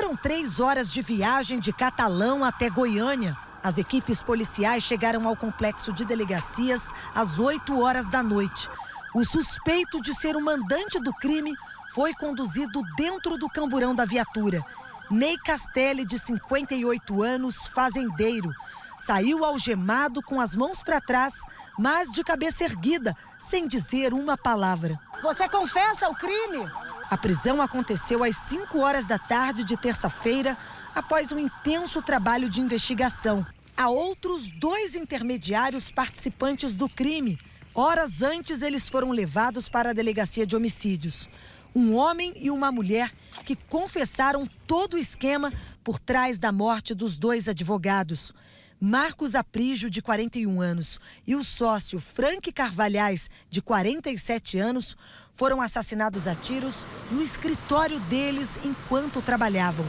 Foram três horas de viagem de Catalão até Goiânia. As equipes policiais chegaram ao complexo de delegacias às 8 horas da noite. O suspeito de ser o mandante do crime foi conduzido dentro do camburão da viatura. Ney Castelli, de 58 anos, fazendeiro. Saiu algemado com as mãos para trás, mas de cabeça erguida, sem dizer uma palavra. Você confessa o crime? A prisão aconteceu às 5 horas da tarde de terça-feira, após um intenso trabalho de investigação. Há outros dois intermediários participantes do crime. Horas antes, eles foram levados para a delegacia de homicídios. Um homem e uma mulher que confessaram todo o esquema por trás da morte dos dois advogados. Marcos Aprígio, de 41 anos, e o sócio Frank Carvalhais, de 47 anos, foram assassinados a tiros no escritório deles enquanto trabalhavam.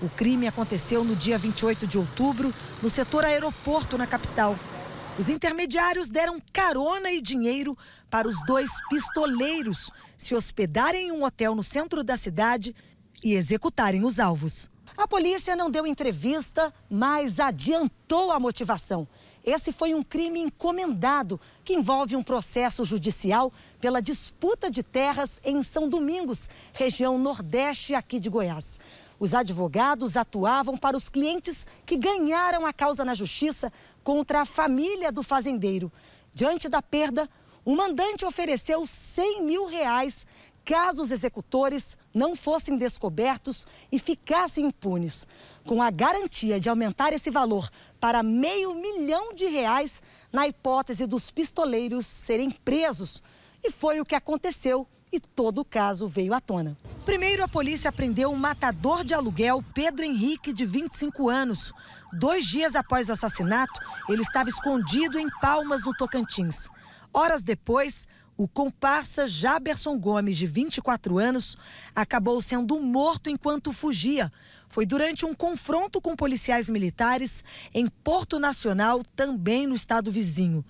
O crime aconteceu no dia 28 de outubro, no setor aeroporto, na capital. Os intermediários deram carona e dinheiro para os dois pistoleiros se hospedarem em um hotel no centro da cidade e executarem os alvos. A polícia não deu entrevista, mas adiantou a motivação. Esse foi um crime encomendado que envolve um processo judicial pela disputa de terras em São Domingos, região nordeste aqui de Goiás. Os advogados atuavam para os clientes que ganharam a causa na justiça contra a família do fazendeiro. Diante da perda, o mandante ofereceu 100 mil reais caso os executores não fossem descobertos e ficassem impunes. Com a garantia de aumentar esse valor para meio milhão de reais na hipótese dos pistoleiros serem presos. E foi o que aconteceu e todo o caso veio à tona. Primeiro, a polícia prendeu um matador de aluguel, Pedro Henrique, de 25 anos. Dois dias após o assassinato, ele estava escondido em Palmas, no Tocantins. Horas depois, o comparsa Jaberson Gomes, de 24 anos, acabou sendo morto enquanto fugia. Foi durante um confronto com policiais militares em Porto Nacional, também no estado vizinho.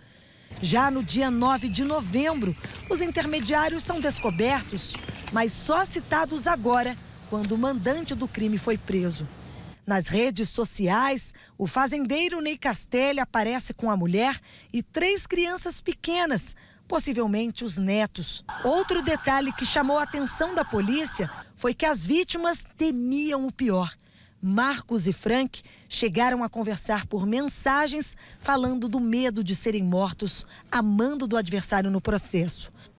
Já no dia 9 de novembro, os intermediários são descobertos, mas só citados agora, quando o mandante do crime foi preso. Nas redes sociais, o fazendeiro Ney Castelli aparece com a mulher e três crianças pequenas possivelmente os netos. Outro detalhe que chamou a atenção da polícia foi que as vítimas temiam o pior. Marcos e Frank chegaram a conversar por mensagens falando do medo de serem mortos, amando do adversário no processo.